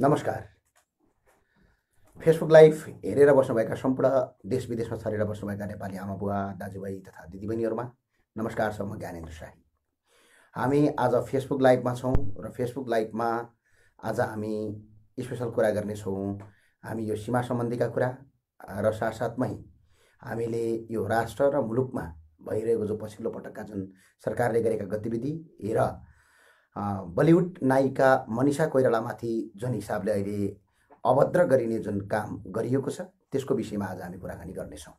नमस्कार Facebook live हेरेर बस्नुभएका सम्पूर्ण देश विदेशमा छरेर बस्नुभएका नेपाली आमा बुवा दाजुभाइ तथा दिदीबहिनीहरूमा नमस्कार छ म ज्ञानेन्द्र शाही हामी आज फेसबुक लाइभमा छौँ र फेसबुक लाइभमा आज हामी स्पेसल कुरा गर्नेछौँ हामी यो सीमा सम्बन्धीका कुरा र साथसाथमै हामीले यो राष्ट्र र मुलुकमा भइरहेको जो पछिल्लो पटकका जुन सरकारले गरेका गतिविधि र बलिउड नायिका मनिषा कोइरालामाथि जुन हिसाबले अहिले अभद्र गरिने जुन काम गरिएको छ त्यसको विषयमा आज हामी कुराकानी गर्नेछौँ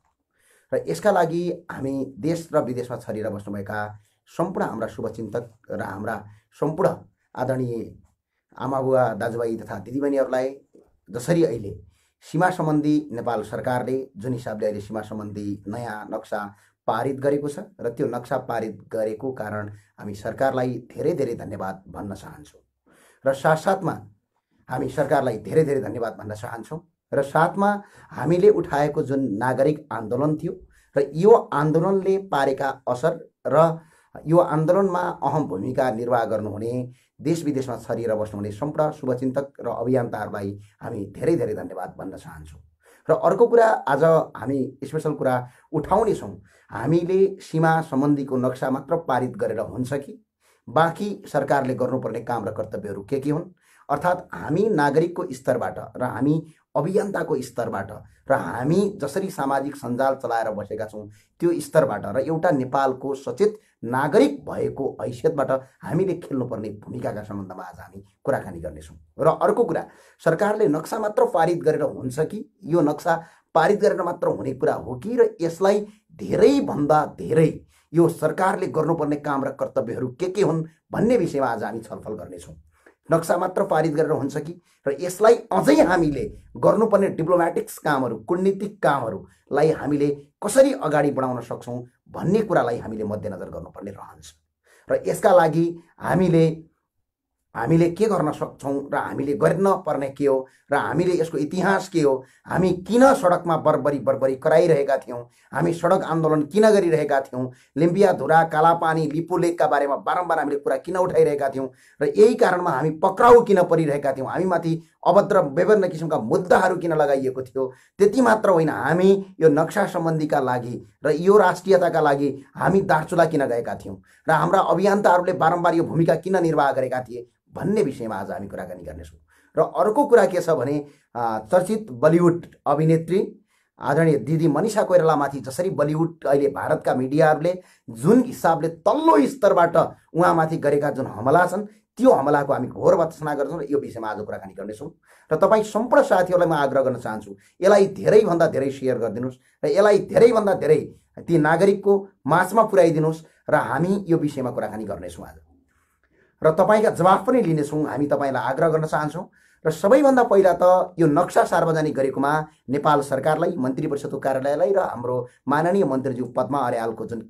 र यसका लागि हामी देश र विदेशमा छरिएर बस्नुभएका सम्पूर्ण हाम्रा शुभचिन्तक र हाम्रा सम्पूर्ण आदरणीय आमाबुवा दाजुभाइ तथा दिदीबहिनीहरूलाई जसरी अहिले सीमा सम्बन्धी नेपाल सरकारले जुन हिसाबले अहिले सीमा सम्बन्धी नयाँ नक्सा पारित गरेको छ र त्यो नक्सा पारित गरेको कारण हामी सरकारलाई धेरै धेरै धन्यवाद भन्न चाहन्छौँ र साथसाथमा हामी सरकारलाई धेरै धेरै धन्यवाद भन्न चाहन्छौँ र साथमा हामीले उठाएको जुन नागरिक आन्दोलन थियो र यो आन्दोलनले पारेका असर र यो आन्दोलनमा अहम भूमिका निर्वाह गर्नुहुने देश विदेशमा छरिएर बस्नुहुने सम्पूर्ण शुभचिन्तक र अभियन्ताहरूलाई हामी धेरै धेरै धन्यवाद भन्न चाहन्छौँ र अर्को कुरा आज हामी स्पेसल कुरा उठाउनेछौँ हामीले सीमा सम्बन्धीको नक्सा मात्र पारित गरेर हुन्छ कि बाँकी सरकारले गर्नुपर्ने काम र कर्तव्यहरू के के हुन् अर्थात् हामी नागरिकको स्तरबाट र हामी अभियन्ताको स्तरबाट र हामी जसरी सामाजिक सञ्जाल चलाएर बसेका छौँ त्यो स्तरबाट र एउटा नेपालको सचेत नागरिक भएको हैसियतबाट हामीले खेल्नुपर्ने भूमिकाका सम्बन्धमा आज हामी कुराकानी गर्नेछौँ र अर्को कुरा सरकारले नक्सा मात्र पारित गरेर हुन्छ कि यो नक्सा पारित गरेर मात्र हुने कुरा हो कि र यसलाई धेरैभन्दा धेरै यो सरकारले गर्नुपर्ने काम र कर्तव्यहरू के के हुन् भन्ने विषयमा आज हामी छलफल गर्नेछौँ नक्सा मात्र पारित गरेर हुन्छ कि र यसलाई अझै हामीले गर्नुपर्ने डिप्लोमेटिक्स कामहरू कुटनीतिक कामहरूलाई हामीले कसरी अगाडि बढाउन सक्छौँ भन्ने कुरालाई हामीले मध्यनजर गर्नुपर्ने रहन्छ र यसका लागि हामीले हामीले के गर्न सक्छौँ र हामीले गर्न पर्ने के हो र हामीले यसको इतिहास के हो हामी किन सडकमा बर्बरी बर्बरी कराइरहेका थियौँ हामी सडक आन्दोलन किन गरिरहेका थियौँ लिम्बिया धुरा कालापानी लिपु लेकका बारेमा बारम्बार हामीले कुरा किन उठाइरहेका थियौँ र यही कारणमा हामी पक्राउ किन परिरहेका थियौँ हामीमाथि अभद्र विभिन्न किसिमका मुद्दाहरू किन लगाइएको थियो त्यति मात्र होइन हामी यो नक्सा सम्बन्धीका लागि र यो राष्ट्रियताका लागि हामी दार्चुला किन गएका थियौँ र हाम्रा अभियन्ताहरूले बारम्बार यो भूमिका किन निर्वाह गरेका थिए भन्ने विषयमा आज हामी कुराकानी गर्नेछौँ र अर्को कुरा के छ भने चर्चित बलिउड अभिनेत्री आदरणीय दिदी मनिषा कोइरालामाथि जसरी बलिउड अहिले भारतका मिडियाहरूले जुन हिसाबले तल्लो स्तरबाट उहाँमाथि गरेका जुन हमला छन् त्यो हमलाको हामी घोर भत्सना गर्छौँ र यो विषयमा आज कुराकानी गर्नेछौँ र तपाईँ सम्पूर्ण साथीहरूलाई म आग्रह गर्न चाहन्छु यसलाई धेरैभन्दा धेरै सेयर गरिदिनुहोस् र यसलाई धेरैभन्दा धेरै ती नागरिकको माझमा पुर्याइदिनुहोस् र हामी यो विषयमा कुराकानी गर्नेछौँ आज र तपाईँका जवाफ पनि लिनेछौँ हामी तपाईँलाई आग्रह गर्न चाहन्छौँ र सबैभन्दा पहिला त यो नक्सा सार्वजनिक गरेकोमा नेपाल सरकारलाई मन्त्री परिषदको कार्यालयलाई र हाम्रो माननीय मन्त्रीज्यू पद्मा अर्यालको जुन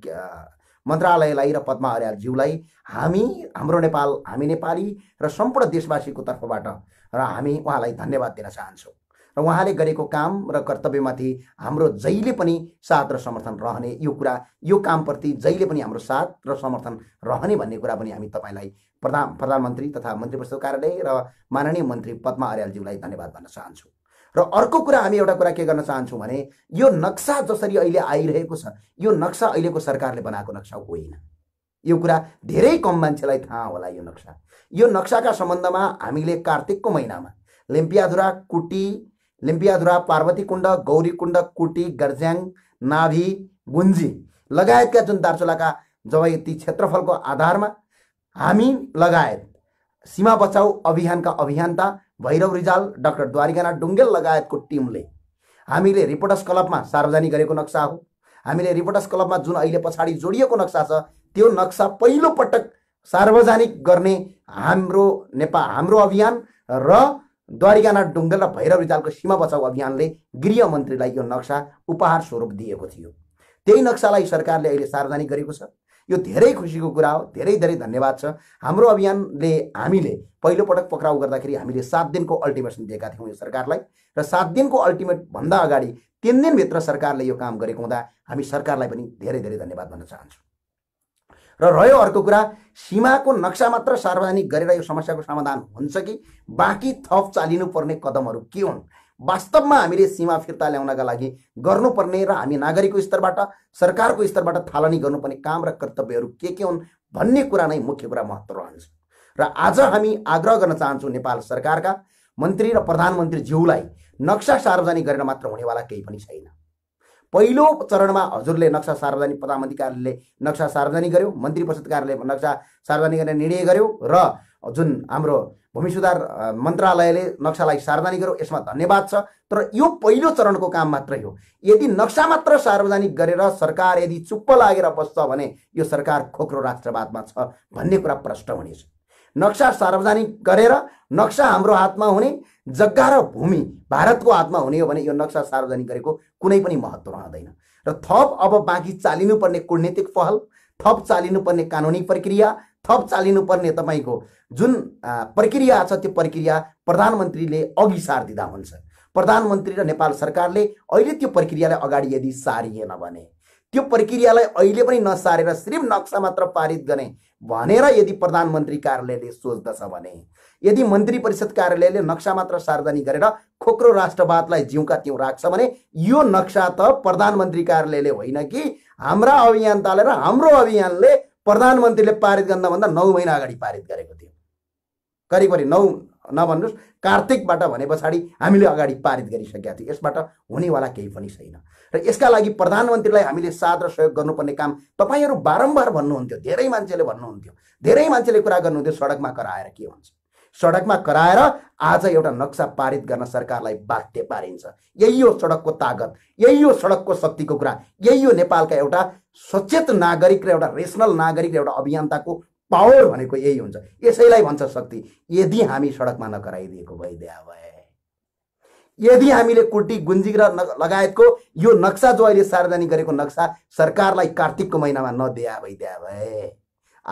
मन्त्रालयलाई र पद्मा अर्यालज्यूलाई हामी हाम्रो नेपाल हामी नेपाली र सम्पूर्ण देशवासीको तर्फबाट र हामी उहाँलाई धन्यवाद दिन चाहन्छौँ र उहाँले गरेको काम र कर्तव्यमाथि हाम्रो जहिले पनि साथ र समर्थन रहने यो कुरा यो कामप्रति जहिले पनि हाम्रो साथ र समर्थन रहने भन्ने कुरा पनि हामी तपाईँलाई प्रधान प्रधानमन्त्री तथा मन्त्री परिषद कार्यालय र माननीय मन्त्री पद्मा अर्यालज्यूलाई धन्यवाद भन्न चाहन्छौँ र अर्को कुरा हामी एउटा कुरा के गर्न चाहन्छौँ भने यो नक्सा जसरी अहिले आइरहेको छ यो नक्सा अहिलेको सरकारले बनाएको नक्सा होइन यो कुरा धेरै कम मान्छेलाई थाहा होला यो नक्सा यो नक्साका सम्बन्धमा हामीले कार्तिकको महिनामा लिम्पियाधुरा कुटी लिम्पियाधुरा पार्वती कुण्ड गौरी कुण्ड कुटी गर्ज्याङ नाभी गुन्जी लगायतका जुन दार्चुलाका जब यति क्षेत्रफलको आधारमा हामी लगायत सीमा बचाउ अभियानका अभियन्ता भैरव रिजाल डाक्टर द्वारिकानाथ डुङ्गेल लगायतको टिमले हामीले रिपोर्टर्स क्लबमा सार्वजनिक गरेको नक्सा हो हामीले रिपोर्टर्स क्लबमा जुन अहिले पछाडि जोडिएको नक्सा छ त्यो नक्सा पहिलोपटक सार्वजनिक गर्ने हाम्रो नेपाल हाम्रो अभियान र द्वारिकानाथ डुङ्गेल र भैरव रिजालको सीमा बचाउ अभियानले गृहमन्त्रीलाई यो नक्सा उपहार स्वरूप दिएको थियो त्यही नक्सालाई सरकारले अहिले सार्वजनिक गरेको छ यो धेरै खुसीको कुरा हो धेरै धेरै धन्यवाद छ हाम्रो अभियानले हामीले पहिलोपटक पक्राउ गर्दाखेरि हामीले सात दिनको अल्टिमेसन दिएका थियौँ यो सरकारलाई र सात दिनको अल्टिमेट भन्दा अगाडि तिन दिनभित्र सरकारले यो काम गरेको हुँदा हामी सरकारलाई पनि धेरै धेरै धन्यवाद भन्न चाहन्छौँ र रह्यो अर्को कुरा सीमाको नक्सा मात्र सार्वजनिक गरेर यो समस्याको समाधान हुन्छ कि बाँकी थप चालिनुपर्ने कदमहरू के हुन् वास्तवमा हामीले सीमा फिर्ता ल्याउनका लागि गर्नुपर्ने र हामी नागरिकको स्तरबाट सरकारको स्तरबाट थालनी गर्नुपर्ने काम र कर्तव्यहरू के के हुन् भन्ने कुरा नै मुख्य कुरा महत्त्व रहन्छ र आज हामी आग्रह गर्न चाहन्छौँ नेपाल सरकारका मन्त्री र प्रधानमन्त्री ज्यूलाई नक्सा सार्वजनिक गरेर मात्र हुनेवाला केही पनि छैन पहिलो चरणमा हजुरले नक्सा सार्वजनिक प्रधानमन्त्री कार्यालयले नक्सा सार्वजनिक गर्यो मन्त्री परिषद कार्यालयले नक्सा सार्वजनिक गर्ने निर्णय गर्यो र जुन हाम्रो भूमि सुधार मन्त्रालयले नक्सालाई सार्वजनिक गरौँ यसमा धन्यवाद छ तर यो पहिलो चरणको काम मात्रै हो यदि नक्सा मात्र सार्वजनिक गरेर सरकार यदि चुप्प लागेर बस्छ भने यो सरकार खोक्रो राष्ट्रवादमा छ भन्ने कुरा प्रष्ट हुनेछ नक्सा सार्वजनिक गरेर नक्सा हाम्रो हातमा हुने जग्गा र भूमि भारतको हातमा हुने हो भने यो नक्सा सार्वजनिक गरेको कुनै पनि महत्त्व रहँदैन र थप अब बाँकी चालिनुपर्ने कुटनीतिक पहल थप चालिनुपर्ने कानुनी प्रक्रिया थप चालिनुपर्ने तपाईँको जुन प्रक्रिया छ त्यो प्रक्रिया प्रधानमन्त्रीले अघि सारिदिँदा हुन्छ प्रधानमन्त्री र नेपाल सरकारले अहिले त्यो प्रक्रियालाई अगाडि यदि सारिएन भने त्यो प्रक्रियालाई अहिले पनि नसारेर सिर्फ नक्सा मात्र पारित गर्ने भनेर यदि प्रधानमन्त्री कार्यालयले सोच्दछ भने यदि मन्त्री परिषद कार्यालयले नक्सा मात्र सार्वजनिक गरेर खोक्रो राष्ट्रवादलाई जिउका त्यो राख्छ भने यो नक्सा त प्रधानमन्त्री कार्यालयले होइन कि हाम्रा अभियन्ताले र हाम्रो अभियानले प्रधानमन्त्रीले पारित गर्नभन्दा नौ महिना अगाडि पारित गरेको थियो करिब करिब नौ नभन्नुहोस् कार्तिकबाट भने पछाडि हामीले अगाडि पारित गरिसकेका थियौँ यसबाट हुनेवाला केही पनि छैन र यसका लागि प्रधानमन्त्रीलाई हामीले साथ र सहयोग गर्नुपर्ने काम तपाईँहरू बारम्बार भन्नुहुन्थ्यो धेरै मान्छेले भन्नुहुन्थ्यो धेरै मान्छेले कुरा गर्नुहुन्थ्यो सडकमा कराएर के हुन्छ सडकमा कराएर आज एउटा नक्सा पारित गर्न सरकारलाई बाध्य पारिन्छ यही हो सडकको तागत यही हो सडकको शक्तिको कुरा यही हो नेपालका एउटा सचेत नागरिक र एउटा रेसनल नागरिक र एउटा अभियन्ताको पावर भनेको यही हुन्छ यसैलाई भन्छ शक्ति यदि हामी सडकमा नकराइदिएको भए दया भए यदि हामीले कुटी गुन्जिक र लगायतको यो नक्सा जो अहिले सार्वजनिक गरेको नक्सा सरकारलाई कार्तिकको महिनामा नदिया भइदिया भए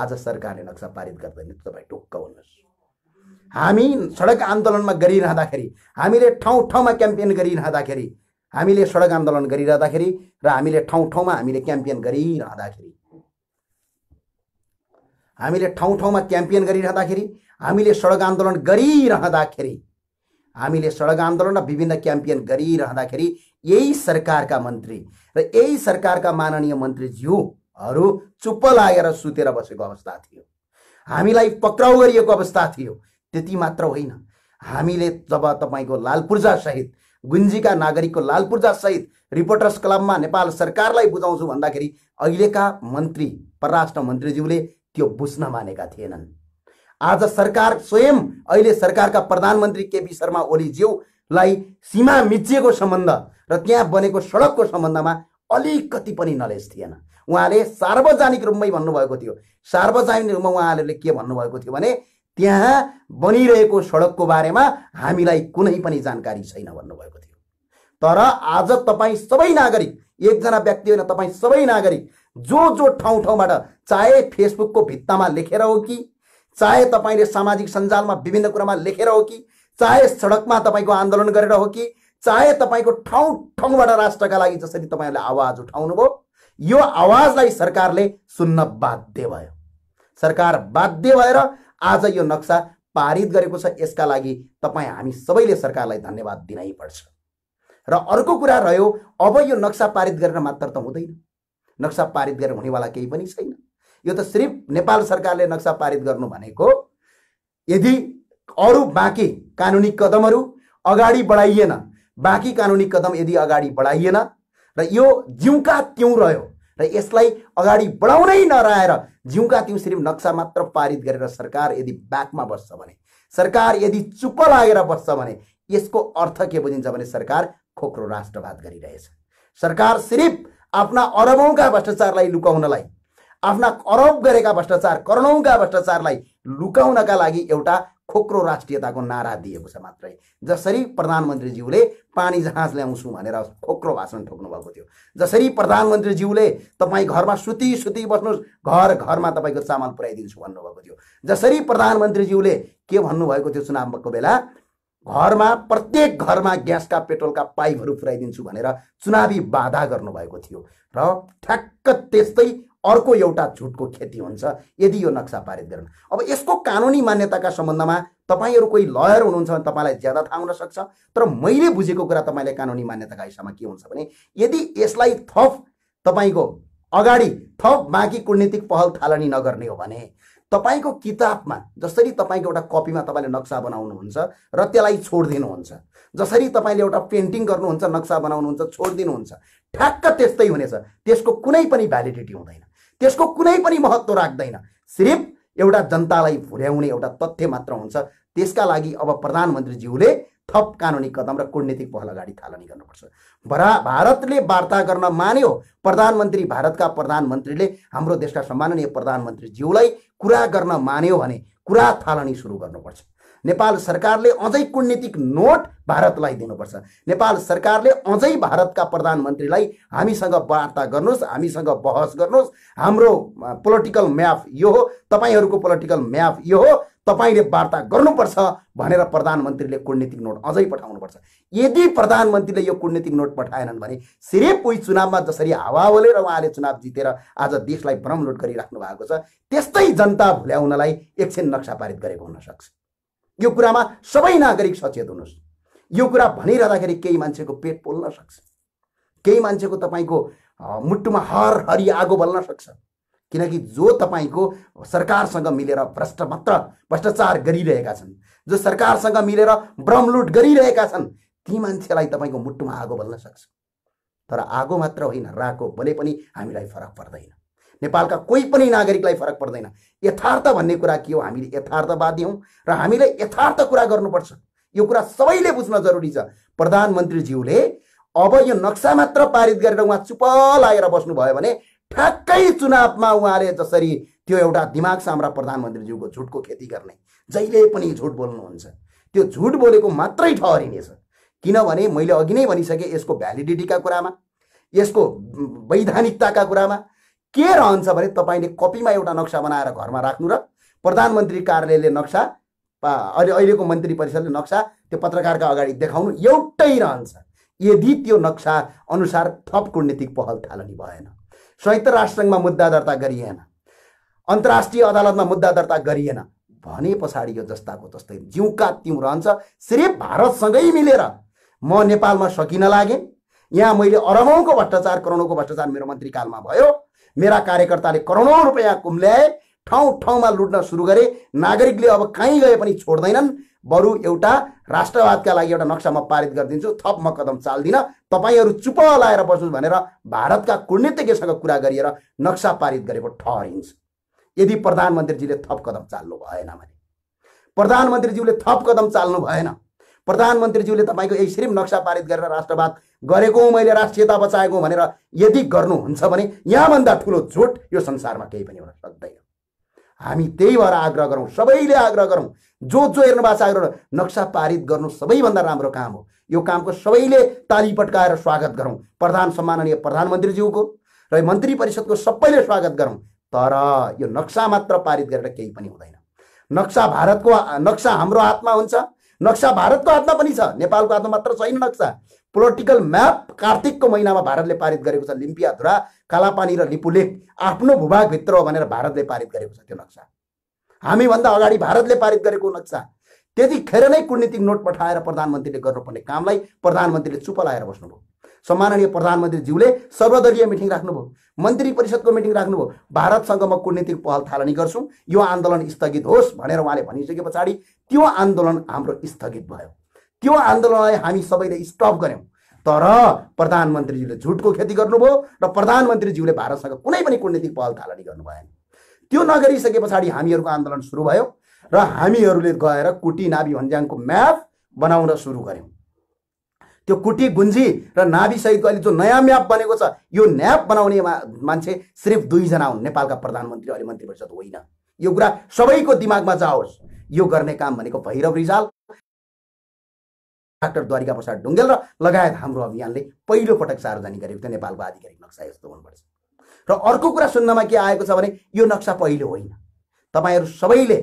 आज सरकारले नक्सा पारित गर्दैन तपाईँ ढुक्क हुनुहोस् हामी सडक आन्दोलनमा गरिरहँदाखेरि हामीले ठाउँ ठाउँमा क्याम्पेन गरिरहँदाखेरि हामीले सडक आन्दोलन गरिरहँदाखेरि र हामीले ठाउँ ठाउँमा हामीले क्याम्पेन गरिरहँदाखेरि हामीले ठाउँ ठाउँमा क्याम्पेन गरिरहँदाखेरि हामीले सडक आन्दोलन गरिरहँदाखेरि हामीले सडक आन्दोलन र विभिन्न क्याम्पेन गरिरहँदाखेरि यही सरकारका मन्त्री र यही सरकारका माननीय मन्त्रीज्यूहरू चुप्प लागेर सुतेर बसेको अवस्था थियो हामीलाई पक्राउ गरिएको अवस्था थियो त्यति मात्र होइन हामीले जब तपाईँको लाल पूर्जासहित गुन्जीका नागरिकको लाल पूर्जासहित रिपोर्टर्स क्लबमा नेपाल सरकारलाई बुझाउँछु भन्दाखेरि अहिलेका मन्त्री परराष्ट्र मन्त्रीज्यूले त्यो बुझ्न मानेका थिएनन् आज सरकार स्वयं अहिले सरकारका प्रधानमन्त्री केपी शर्मा ओलीज्यूलाई सीमा मिचिएको सम्बन्ध र त्यहाँ बनेको सडकको सम्बन्धमा अलिकति पनि नलेज थिएन उहाँले सार्वजनिक रूपमै भन्नुभएको थियो सार्वजनिक रूपमा उहाँहरूले के भन्नुभएको थियो भने त्यहाँ बनिरहेको सडकको बारेमा हामीलाई कुनै पनि जानकारी छैन भन्नुभएको थियो तर आज तपाईँ सबै नागरिक एकजना व्यक्ति होइन तपाईँ सबै नागरिक जो जो ठाउँ ठाउँबाट चाहे फेसबुकको भित्तामा लेखेर हो कि चाहे तपाईँले सामाजिक सञ्जालमा विभिन्न कुरामा लेखेर हो कि चाहे सडकमा तपाईँको आन्दोलन गरेर हो कि चाहे तपाईँको ठाउँ ठाउँबाट राष्ट्रका लागि जसरी तपाईँहरूले आवाज उठाउनुभयो यो आवाजलाई सरकारले सुन्न बाध्य भयो सरकार बाध्य भएर आज यो नक्सा पारित गरेको छ यसका लागि तपाईँ हामी सबैले सरकारलाई धन्यवाद दिनै पर्छ र अर्को कुरा रह्यो अब यो नक्सा पारित गरेर मात्र त हुँदैन नक्सा पारित गरेर हुनेवाला केही पनि छैन यो त सिर्फ नेपाल सरकारले नक्सा पारित गर्नु भनेको यदि अरू बाँकी कानुनी कदमहरू अगाडि बढाइएन बाँकी कानुनी कदम यदि अगाडि बढाइएन र यो जिउका त्यौँ रह्यो र यसलाई अगाडि बढाउनै नराएर जिउका त्यो सिर्फ नक्सा मात्र पारित गरेर सरकार यदि ब्याकमा बस्छ भने सरकार यदि चुप लागेर बस्छ भने यसको अर्थ के बुझिन्छ भने सरकार खोक्रो राष्ट्रवाद गरिरहेछ सरकार सिर्फ आफ्ना अरबौँका भ्रष्टाचारलाई लुकाउनलाई आफ्ना अरब गरेका भ्रष्टाचार करोडौँका भ्रष्टाचारलाई लुकाउनका लागि एउटा खोक्रो राष्ट्रियताको नारा दिएको छ मात्रै जसरी प्रधानमन्त्रीज्यूले पानी जहाज ल्याउँछु भनेर खोक्रो भाषण ठोक्नु भएको थियो जसरी प्रधानमन्त्रीज्यूले तपाईँ घरमा सुति सुति बस्नुहोस् घर घरमा तपाईँको चामल पुर्याइदिन्छु भन्नुभएको थियो जसरी प्रधानमन्त्रीज्यूले के भन्नुभएको थियो चुनावको बेला घरमा प्रत्येक घरमा ग्यासका पेट्रोलका पाइपहरू पुर्याइदिन्छु भनेर चुनावी बाधा गर्नुभएको थियो र ठ्याक्क त्यस्तै अर्को एउटा झुटको खेती हुन्छ यदि यो नक्सा पारित गरेन अब यसको कानुनी मान्यताका सम्बन्धमा तपाईँहरू कोही लयर हुनुहुन्छ भने तपाईँलाई ज्यादा थाहा हुनसक्छ तर मैले बुझेको कुरा तपाईँले कानुनी मान्यताका हिसाबमा के हुन्छ भने यदि यसलाई थप तपाईँको अगाडि थप बाँकी कुटनीतिक पहल थालनी नगर्ने हो भने तपाईँको किताबमा जसरी तपाईँको एउटा कपीमा तपाईँले नक्सा बनाउनुहुन्छ र त्यसलाई छोडिदिनुहुन्छ जसरी तपाईँले एउटा पेन्टिङ गर्नुहुन्छ नक्सा बनाउनुहुन्छ छोडिदिनुहुन्छ ठ्याक्क त्यस्तै हुनेछ त्यसको कुनै पनि भ्यालिडिटी हुँदैन त्यसको कुनै पनि महत्त्व राख्दैन सिर्फ एउटा जनतालाई भुर्याउने एउटा तथ्य मात्र हुन्छ त्यसका लागि अब प्रधानमन्त्रीज्यूले थप कानुनी कदम र कुटनीतिक पहल अगाडि थालनी गर्नुपर्छ भरा भारतले वार्ता गर्न मान्यो प्रधानमन्त्री भारतका प्रधानमन्त्रीले हाम्रो देशका सम्माननीय प्रधानमन्त्रीज्यूलाई कुरा गर्न मान्यो भने कुरा थालनी सुरु गर्नुपर्छ नेपाल सरकारले अझै कुटनीतिक नोट भारतलाई दिनुपर्छ नेपाल सरकारले अझै भारतका प्रधानमन्त्रीलाई हामीसँग वार्ता गर्नुहोस् हामीसँग बहस गर्नुहोस् हाम्रो पोलिटिकल म्याप यो हो तपाईँहरूको पोलिटिकल म्याप यो हो तपाईँले वार्ता गर्नुपर्छ भनेर प्रधानमन्त्रीले कुटनीतिक नोट अझै पठाउनुपर्छ यदि प्रधानमन्त्रीले यो कुटनीतिक नोट पठाएनन् भने सिर्फ उही चुनावमा जसरी होले र उहाँले चुनाव जितेर आज देशलाई भ्रमलोट गरिराख्नु भएको छ त्यस्तै जनता भुल्याउनलाई एकछिन नक्सा पारित गरेको हुनसक्छ यो कुरामा सबै नागरिक सचेत हुनुहोस् यो कुरा भनिरहँदाखेरि केही मान्छेको पेट पोल्न सक्छ केही मान्छेको तपाईँको मुटुमा हर हरि आगो बल्न सक्छ किनकि जो तपाईँको सरकारसँग मिलेर भ्रष्ट मात्र भ्रष्टाचार गरिरहेका छन् जो सरकारसँग मिलेर भ्रमलुट गरिरहेका छन् ती मान्छेलाई तपाईँको मुटुमा आगो बल्न सक्छ तर आगो मात्र होइन राको बले पनि हामीलाई फरक पर्दैन नेपालका कोही पनि नागरिकलाई फरक पर्दैन यथार्थ भन्ने कुरा के हो हामीले यथार्थवादी हौँ र हामीले यथार्थ कुरा गर्नुपर्छ यो कुरा सबैले बुझ्न जरुरी छ प्रधानमन्त्रीज्यूले अब यो नक्सा मात्र पारित गरेर उहाँ चुप लागेर बस्नुभयो भने ठ्याक्कै चुनावमा उहाँले जसरी त्यो एउटा दिमाग साम्रा प्रधानमन्त्रीज्यूको झुटको खेती गर्ने जहिले पनि झुट बोल्नुहुन्छ त्यो झुट बोलेको मात्रै ठहरिनेछ किनभने मैले अघि नै भनिसकेँ यसको भ्यालिडिटीका कुरामा यसको वैधानिकताका कुरामा के रहन्छ भने तपाईँले कपीमा एउटा नक्सा बनाएर घरमा राख्नु र प्रधानमन्त्री कार्यालयले नक्सा अहिले अहिलेको मन्त्री परिषदले नक्सा त्यो पत्रकारका अगाडि देखाउनु एउटै रहन्छ यदि त्यो नक्सा अनुसार थप कुटनीतिक पहल थालनी भएन संयुक्त राष्ट्रसङ्घमा मुद्दा दर्ता गरिएन अन्तर्राष्ट्रिय अदालतमा मुद्दा दर्ता गरिएन भने पछाडि यो जस्ताको जस्तै जिउका त्यौँ रहन्छ सिर्फ भारतसँगै मिलेर म नेपालमा सकिन लागेँ यहाँ मैले अरबौँको भ्रष्टाचार करोडौँको भ्रष्टाचार मेरो मन्त्रीकालमा भयो मेरा कार्यकर्ताले करोडौँ रुपियाँ कुम्ल्याए ठाउँ ठाउँमा लुट्न सुरु गरे नागरिकले अब कहीँ गए पनि छोड्दैनन् बरु एउटा राष्ट्रवादका लागि एउटा नक्सा म पारित गरिदिन्छु थप म कदम चाल्दिनँ तपाईँहरू चुप लाएर बस्नुहोस् भनेर भारतका कुटनीतिज्ञसँग कुरा गरिएर नक्सा पारित गरेको ठहरिन्छ यदि प्रधानमन्त्रीजीले थप कदम चाल्नु भएन भने प्रधानमन्त्रीज्यूले थप कदम चाल्नु भएन प्रधानमन्त्रीज्यूले तपाईँको यसरी नक्सा पारित गरेर राष्ट्रवाद गरेको मैले राष्ट्रियता बचाएको भनेर यदि गर्नुहुन्छ भने यहाँभन्दा ठुलो झुट यो संसारमा केही पनि हुन सक्दैन हामी त्यही भएर आग्रह गरौँ सबैले आग्रह गरौँ जो जो हेर्नु भएको छ आग्रह नक्सा पारित गर्नु सबैभन्दा राम्रो काम हो यो कामको सबैले ताली पट्काएर स्वागत गरौँ प्रधान सम्माननीय प्रधानमन्त्रीज्यूको र मन्त्री परिषदको सबैले स्वागत गरौँ तर यो नक्सा मात्र पारित गरेर केही पनि हुँदैन नक्सा भारतको नक्सा हाम्रो हातमा हुन्छ नक्सा भारतको हातमा पनि छ नेपालको हातमा मात्र छैन नक्सा पोलिटिकल म्याप कार्तिकको महिनामा भारतले पारित गरेको छ लिम्पियाधुरा कालापानी र लिपुलेक आफ्नो भूभागभित्र हो भनेर भारतले पारित गरेको छ त्यो नक्सा हामीभन्दा अगाडि भारतले पारित गरेको नक्सा त्यतिखेर नै कुटनीतिक नोट पठाएर प्रधानमन्त्रीले गर्नुपर्ने कामलाई प्रधानमन्त्रीले चुप लाएर बस्नुभयो सम्माननीय प्रधानमन्त्रीज्यूले सर्वदलीय मिटिङ राख्नुभयो मन्त्री परिषदको मिटिङ राख्नुभयो भारतसँग म कुटनीतिक पहल थालनी गर्छु यो आन्दोलन स्थगित होस् भनेर उहाँले भनिसके पछाडि त्यो आन्दोलन हाम्रो स्थगित भयो त्यो आन्दोलनलाई हामी सबैले स्टप गऱ्यौँ तर प्रधानमन्त्रीज्यूले झुटको खेती गर्नुभयो र प्रधानमन्त्रीज्यूले भारतसँग कुनै पनि कुटनीतिक पहल थालनी गर्नु भएन त्यो नगरिसके पछाडि हामीहरूको आन्दोलन सुरु भयो र हामीहरूले गएर कुटी नाभी भन्ज्याङको म्याप बनाउन सुरु गऱ्यौँ त्यो कुटी गुन्जी र नाभिसहितको अहिले जो नयाँ म्याप बनेको छ यो म्याप बनाउने मान्छे सिर्फ दुईजना हुन् नेपालका प्रधानमन्त्री अहिले मन्त्री परिषद होइन यो कुरा सबैको दिमागमा जाओस् यो गर्ने काम भनेको भैरव रिजाल डाक्टर द्वारिका प्रसाद ढुङ्गेल र लगायत हाम्रो अभियानले पहिलोपटक सार्वजनिक गरेको थियो नेपालको आधिकारिक नक्सा यस्तो हुनुपर्छ र अर्को कुरा सुन्नमा के आएको छ भने यो नक्सा पहिलो होइन तपाईँहरू सबैले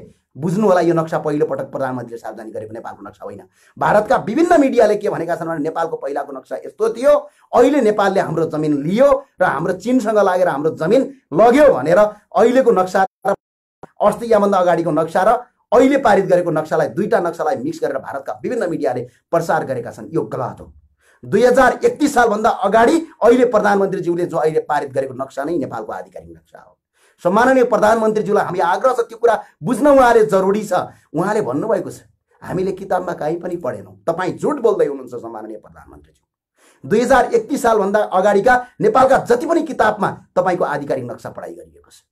बुझ्नु होला यो नक्सा पहिलो पटक प्रधानमन्त्रीले सार्वजनिक गरेको नेपालको नक्सा होइन भारतका विभिन्न मिडियाले के भनेका छन् भने नेपालको पहिलाको नक्सा यस्तो थियो अहिले नेपालले हाम्रो जमिन लियो र हाम्रो चिनसँग लागेर हाम्रो जमिन लग्यो भनेर अहिलेको नक्सा र अस्ति यहाँभन्दा अगाडिको नक्सा र अहिले पारित गरेको नक्सालाई दुईवटा नक्सालाई मिक्स गरेर भारतका विभिन्न मिडियाले प्रसार गरेका छन् यो गलत हो दुई हजार एकतिस सालभन्दा अगाडि अहिले प्रधानमन्त्रीज्यूले जो अहिले पारित गरेको नक्सा नै नेपालको आधिकारिक नक्सा हो सम्माननीय प्रधानमन्त्रीज्यूलाई हामी आग्रह छ त्यो कुरा बुझ्न उहाँले जरुरी छ उहाँले भन्नुभएको छ हामीले किताबमा काहीँ पनि पढेनौँ तपाईँ झुट बोल्दै हुनुहुन्छ सम्माननीय प्रधानमन्त्रीज्यू दुई हजार एकतिस सालभन्दा अगाडिका नेपालका जति पनि किताबमा तपाईँको आधिकारिक नक्सा पढाइ गरिएको छ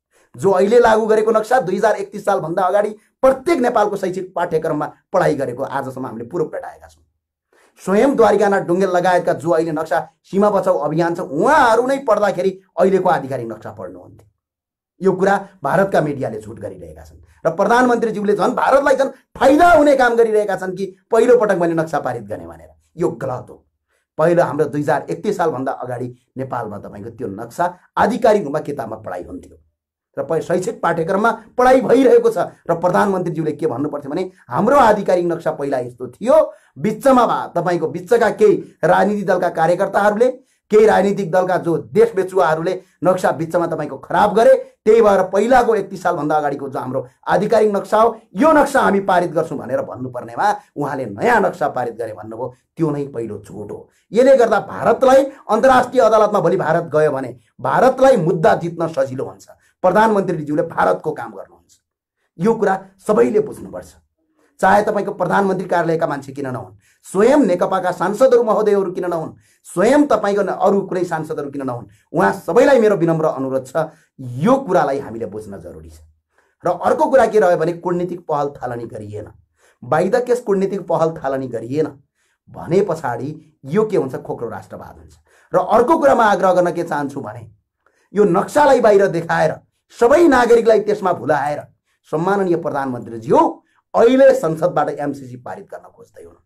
जो अहिले लागू गरेको नक्सा दुई हजार एकतिस सालभन्दा अगाडि प्रत्येक नेपालको शैक्षिक पाठ्यक्रममा पढाइ गरेको आजसम्म हामीले पूर्व भेटाएका छौँ स्वयं द्वारिकाना डुङ्गेल लगायतका जो अहिले नक्सा सीमा बचाउ अभियान छ उहाँहरू नै पढ्दाखेरि अहिलेको आधिकारिक नक्सा पढ्नुहुन्थ्यो यो कुरा भारतका मिडियाले छुट गरिरहेका छन् र प्रधानमन्त्रीज्यूले झन् भारतलाई झन् फाइदा हुने काम गरिरहेका छन् कि पहिलोपटक मैले नक्सा पारित गरेँ भनेर यो गलत हो पहिलो हाम्रो दुई हजार एकतिस सालभन्दा अगाडि नेपालमा तपाईँको त्यो नक्सा आधिकारिक रूपमा किताबमा पढाइ हुन्थ्यो र शैक्षिक पाठ्यक्रममा पढाइ भइरहेको छ र प्रधानमन्त्रीज्यूले के भन्नुपर्थ्यो भने हाम्रो आधिकारिक नक्सा पहिला यस्तो थियो बिचमा भा तपाईँको बिचका केही राजनीति दलका कार्यकर्ताहरूले केही राजनीतिक दलका जो देश बेचुवाहरूले नक्सा बिचमा तपाईँको खराब गरे त्यही भएर पहिलाको एकतिस सालभन्दा अगाडिको जो हाम्रो आधिकारिक नक्सा हो यो नक्सा हामी पारित गर्छौँ भनेर भन्नुपर्नेमा उहाँले नयाँ नक्सा पारित गरे भन्नुभयो त्यो नै पहिलो चोट हो यसले गर्दा भारतलाई अन्तर्राष्ट्रिय अदालतमा भोलि भारत गयो भने भारतलाई मुद्दा जित्न सजिलो हुन्छ प्रधानमन्त्रीज्यूले भारतको काम गर्नुहुन्छ यो कुरा सबैले बुझ्नुपर्छ चाहे तपाईँको प्रधानमन्त्री कार्यालयका मान्छे किन नहुन् स्वयं नेकपाका सांसदहरू महोदयहरू किन नहुन् स्वयं तपाईँको अरू कुनै सांसदहरू किन नहुन् उहाँ सबैलाई मेरो विनम्र अनुरोध छ यो कुरालाई हामीले बुझ्न जरुरी छ र अर्को कुरा के रह्यो भने कुटनीतिक पहल थालनी गरिएन बाई द केस कुटनीतिक पहल थालनी गरिएन भने पछाडि यो के हुन्छ खोक्रो राष्ट्रवाद हुन्छ र अर्को कुरा म आग्रह गर्न के चाहन्छु भने यो नक्सालाई बाहिर देखाएर सबै नागरिकलाई त्यसमा भुलाएर सम्माननीय प्रधानमन्त्रीज्यू अहिले संसदबाट एमसिसी पारित गर्न खोज्दै हुनु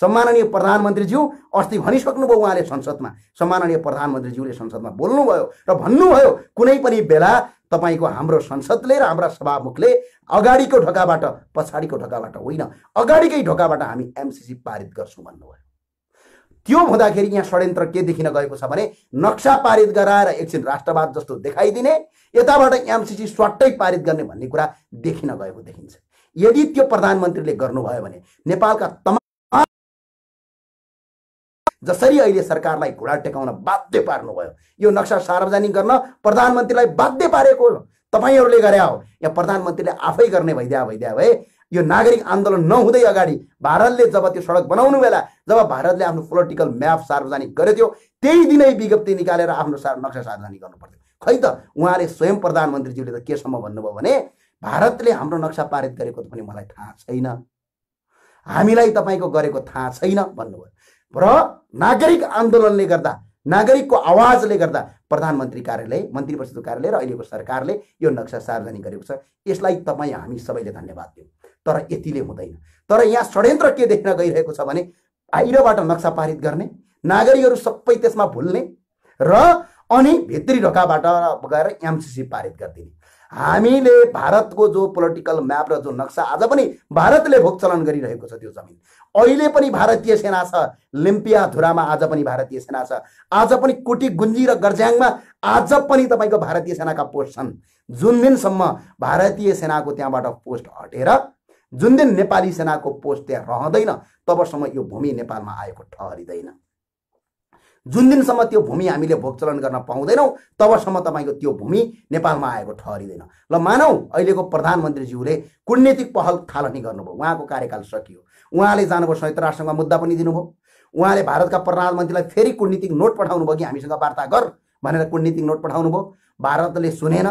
सम्माननीय प्रधानमन्त्रीज्यू अस्ति भनिसक्नुभयो उहाँले संसदमा सम्माननीय प्रधानमन्त्रीज्यूले संसदमा बोल्नुभयो र भन्नुभयो कुनै पनि बेला तपाईँको हाम्रो संसदले र हाम्रा सभामुखले अगाडिको ढोकाबाट पछाडिको ढोकाबाट होइन अगाडिकै ढोकाबाट हामी एमसिसी पारित गर्छौँ भन्नुभयो त्यो हुँदाखेरि यहाँ षड्यन्त्र के देखिन गएको छ भने नक्सा पारित गराएर एकछिन राष्ट्रवाद जस्तो देखाइदिने यताबाट एमसिसी स्वाटै पारित गर्ने भन्ने कुरा देखिन गएको देखिन्छ यदि त्यो प्रधानमन्त्रीले गर्नुभयो भने नेपालका तमा जसरी अहिले सरकारलाई घुँडा टेकाउन बाध्य पार्नुभयो यो नक्सा सार्वजनिक गर्न प्रधानमन्त्रीलाई बाध्य पारेको तपाईँहरूले गरे हो या प्रधानमन्त्रीले आफै गर्ने भइदिया भइदिया भए यो नागरिक आन्दोलन नहुँदै अगाडि भारतले जब त्यो सडक बनाउनु बेला जब भारतले आफ्नो पोलिटिकल म्याप सार्वजनिक गरेको थियो त्यही दिनै विज्ञप्ति निकालेर आफ्नो सार नक्सा सार्वजनिक गर्नु पर्थ्यो खै त उहाँले स्वयं प्रधानमन्त्रीज्यूले त केसम्म भन्नुभयो भने भारतले हाम्रो नक्सा पारित गरेको पनि मलाई थाहा छैन हामीलाई तपाईँको गरेको थाहा छैन भन्नुभयो र नागरिक आन्दोलनले गर्दा नागरिकको आवाजले गर्दा प्रधानमन्त्री कार्यालय मन्त्री परिषदको कार्यालय र अहिलेको सरकारले यो नक्सा सार्वजनिक गरेको छ यसलाई तपाईँ हामी सबैले धन्यवाद दिउँ तर यतिले हुँदैन तर यहाँ षड्यन्त्र के देख्न गइरहेको छ भने बाहिरबाट नक्सा पारित गर्ने नागरिकहरू सबै त्यसमा भुल्ने र अनि भित्री ढोकाबाट गएर एमसिसी पारित गरिदिने हामीले भारतको जो पोलिटिकल म्याप र जो नक्सा आज पनि भारतले भोगचलन गरिरहेको छ त्यो जमिन अहिले पनि भारतीय सेना छ लिम्पिया धुरामा आज पनि भारतीय सेना छ आज पनि कुटी गुन्जी र गर्ज्याङमा आज पनि तपाईँको भारतीय सेनाका पोस्ट छन् जुन दिनसम्म भारतीय सेनाको त्यहाँबाट पोस्ट हटेर जुन दिन नेपाली सेनाको पोस्ट त्यहाँ रहँदैन तबसम्म यो भूमि नेपालमा आएको ठहरिँदैन जुन दिनसम्म त्यो भूमि हामीले भोगचलन गर्न पाउँदैनौँ तबसम्म तपाईँको त्यो भूमि नेपालमा आएको ठहरिँदैन ल मानौ अहिलेको प्रधानमन्त्रीज्यूले कुटनीतिक पहल थालनी गर्नुभयो उहाँको कार्यकाल सकियो उहाँले जानुभयो संयुक्त राष्ट्रसँग मुद्दा पनि दिनुभयो उहाँले भारतका प्रधानमन्त्रीलाई फेरि कुटनीतिक नोट पठाउनु भयो कि हामीसँग वार्ता गर भनेर कुटनीतिक नोट पठाउनु भयो भारतले सुनेन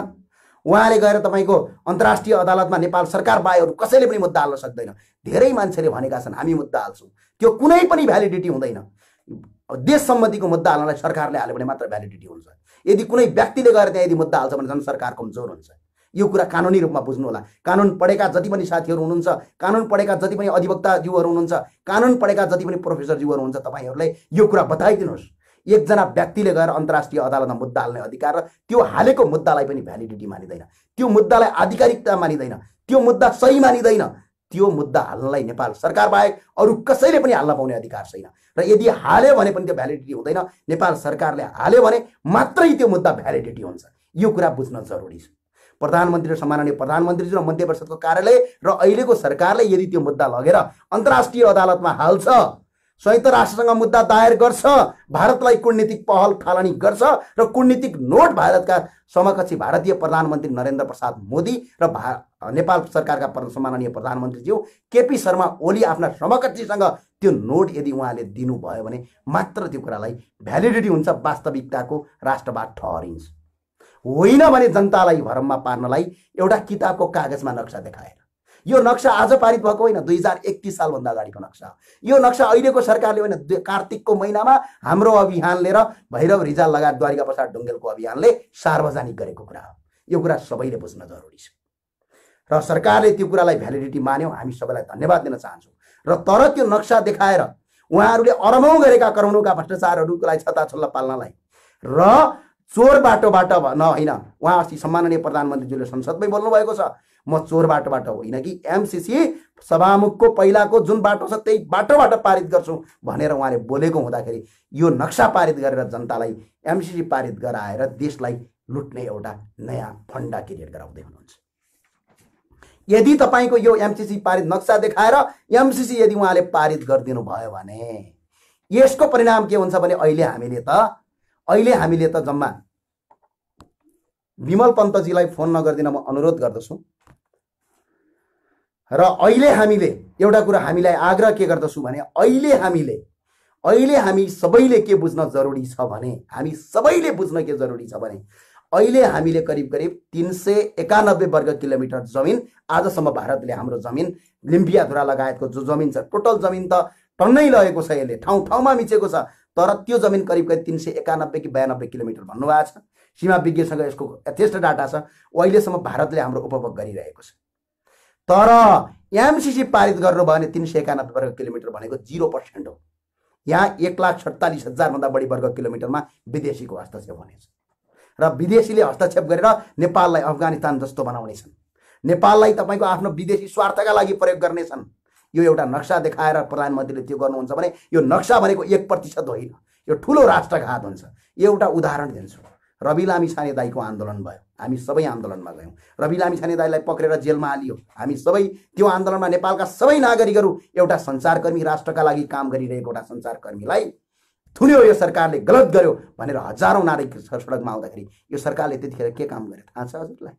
उहाँले गएर तपाईँको अन्तर्राष्ट्रिय अदालतमा नेपाल सरकार बाहेकहरू कसैले पनि मुद्दा हाल्न सक्दैन धेरै मान्छेले भनेका छन् हामी मुद्दा हाल्छौँ त्यो कुनै पनि भ्यालिडिटी हुँदैन देश सम्बन्धीको मुद्दा हाल्नलाई सरकारले हाल्यो भने मात्र भ्यालिडिटी हुन्छ यदि कुनै व्यक्तिले गएर त्यहाँ यदि मुद्दा हाल्छ भने झन् सरकार कमजोर हुन्छ यो कुरा कानुनी रूपमा होला कानुन पढेका जति पनि साथीहरू हुनुहुन्छ कानुन पढेका जति पनि अधिवक्ता अधिवक्ताज्यूहरू हुनुहुन्छ कानुन पढेका जति पनि प्रोफेसर प्रोफेसरज्यूहरू हुनुहुन्छ तपाईँहरूलाई यो कुरा बताइदिनुहोस् एकजना व्यक्तिले गएर अन्तर्राष्ट्रिय अदालतमा मुद्दा हाल्ने अधिकार र त्यो हालेको मुद्दालाई पनि भ्यालिडिटी मानिँदैन त्यो मुद्दालाई आधिकारिकता मानिँदैन त्यो मुद्दा सही मानिँदैन त्यो मुद्दा हाल्नलाई नेपाल सरकार बाहेक अरू कसैले पनि हाल्न पाउने अधिकार छैन र यदि हाल्यो भने पनि त्यो भ्यालिडिटी हुँदैन नेपाल सरकारले हाल्यो भने मात्रै त्यो मुद्दा भ्यालिडिटी हुन्छ यो कुरा बुझ्न जरुरी छ प्रधानमन्त्री र सम्माननीय प्रधानमन्त्री र मन्त्री परिषदको कार्यालय र अहिलेको सरकारले यदि त्यो मुद्दा लगेर अन्तर्राष्ट्रिय अदालतमा हाल्छ संयुक्त राष्ट्रसँग मुद्दा दायर गर्छ भारतलाई कुटनीतिक पहल थालनी गर्छ र कुटनीतिक नोट भारतका समकक्षी भारतीय प्रधानमन्त्री नरेन्द्र प्रसाद मोदी र भा नेपाल सरकारका सम्माननीय प्रधानमन्त्रीज्यू केपी शर्मा ओली आफ्ना समकक्षीसँग त्यो नोट यदि उहाँले दिनुभयो भने मात्र त्यो कुरालाई भ्यालिडिटी हुन्छ वास्तविकताको राष्ट्रवाद ठहरिन्छ होइन भने जनतालाई भरममा पार्नलाई एउटा किताबको कागजमा नक्सा देखाएर यो नक्सा आज पारित भएको होइन दुई हजार एकतिस सालभन्दा अगाडिको नक्सा यो नक्सा अहिलेको सरकारले होइन कार्तिकको महिनामा हाम्रो अभियान लिएर भैरव रिजाल लगायत द्वारिका प्रसाद ढुङ्गेलको अभियानले सार्वजनिक गरेको कुरा हो यो कुरा सबैले बुझ्न जरुरी छ र सरकारले त्यो कुरालाई भ्यालिडिटी मान्यो हामी सबैलाई धन्यवाद दिन चाहन्छौँ र तर त्यो नक्सा देखाएर उहाँहरूले अरमौँ गरेका करौनौका भ्रष्टाचारहरूलाई छल्ला पाल्नलाई र चोर बाटोबाट न होइन उहाँ अस्ति सम्माननीय प्रधानमन्त्रीज्यूले संसदमै बोल्नुभएको छ म चोर बाटोबाट होइन कि एमसिसी सभामुखको पहिलाको जुन बाटो छ त्यही बाटोबाट पारित गर्छु भनेर उहाँले बोलेको हुँदाखेरि यो नक्सा पारित गरेर जनतालाई एमसिसी पारित गराएर देशलाई लुट्ने एउटा नयाँ फन्डा क्रिएट गराउँदै हुनुहुन्छ यदि तपाईँको यो एमसिसी पारित नक्सा देखाएर एमसिसी यदि उहाँले पारित गरिदिनु भयो भने यसको परिणाम के हुन्छ भने अहिले हामीले त अहिले हामीले त जम्मा विमल पन्तजीलाई फोन नगरिदिन म अनुरोध गर्दछु र अहिले हामीले एउटा कुरा हामीलाई आग्रह के गर्दछौँ भने अहिले हामीले अहिले हामी सबैले के बुझ्न जरुरी छ भने हामी सबैले बुझ्न के जरुरी छ भने अहिले हामीले करिब करिब तिन सय एकानब्बे वर्ग किलोमिटर जमिन आजसम्म भारतले हाम्रो जमिन लिम्पियाधुरा लगायतको जो जमिन छ टोटल जमिन त टन्नै लगेको छ यसले ठाउँ ठाउँमा मिचेको छ तर त्यो जमिन करिब करिब तिन सय एकानब्बे कि बयानब्बे किलोमिटर भन्नुभएको छ सीमा विज्ञसँग यसको यथेष्ट डाटा छ अहिलेसम्म भारतले हाम्रो उपभोग गरिरहेको छ तर एमसिसी पारित गर्नुभयो भने तिन सय एकानब्बे वर्ग किलोमिटर भनेको जिरो पर्सेन्ट हो यहाँ एक लाख सत्तालिस हजारभन्दा बढी वर्ग किलोमिटरमा विदेशीको हस्तक्षेप हुनेछ र विदेशीले हस्तक्षेप गरेर नेपाललाई अफगानिस्तान जस्तो बनाउनेछन् नेपाललाई तपाईँको आफ्नो विदेशी स्वार्थका लागि प्रयोग गर्नेछन् यो एउटा नक्सा देखाएर प्रधानमन्त्रीले त्यो गर्नुहुन्छ भने यो नक्सा भनेको एक प्रतिशत होइन यो ठुलो राष्ट्रघात हुन्छ एउटा उदाहरण दिन्छु रवि लामी छाने दाईको आन्दोलन भयो हामी सबै आन्दोलनमा गयौँ रवि लामी छाने दाईलाई पक्रेर जेलमा हालियो हामी सबै त्यो आन्दोलनमा नेपालका सबै नागरिकहरू एउटा सञ्चारकर्मी राष्ट्रका लागि काम गरिरहेको एउटा सञ्चारकर्मीलाई थुन्यो यो सरकारले गलत गर्यो भनेर हजारौँ नागरिक सडकमा आउँदाखेरि यो सरकारले त्यतिखेर के काम गर्यो थाहा छ हजुरलाई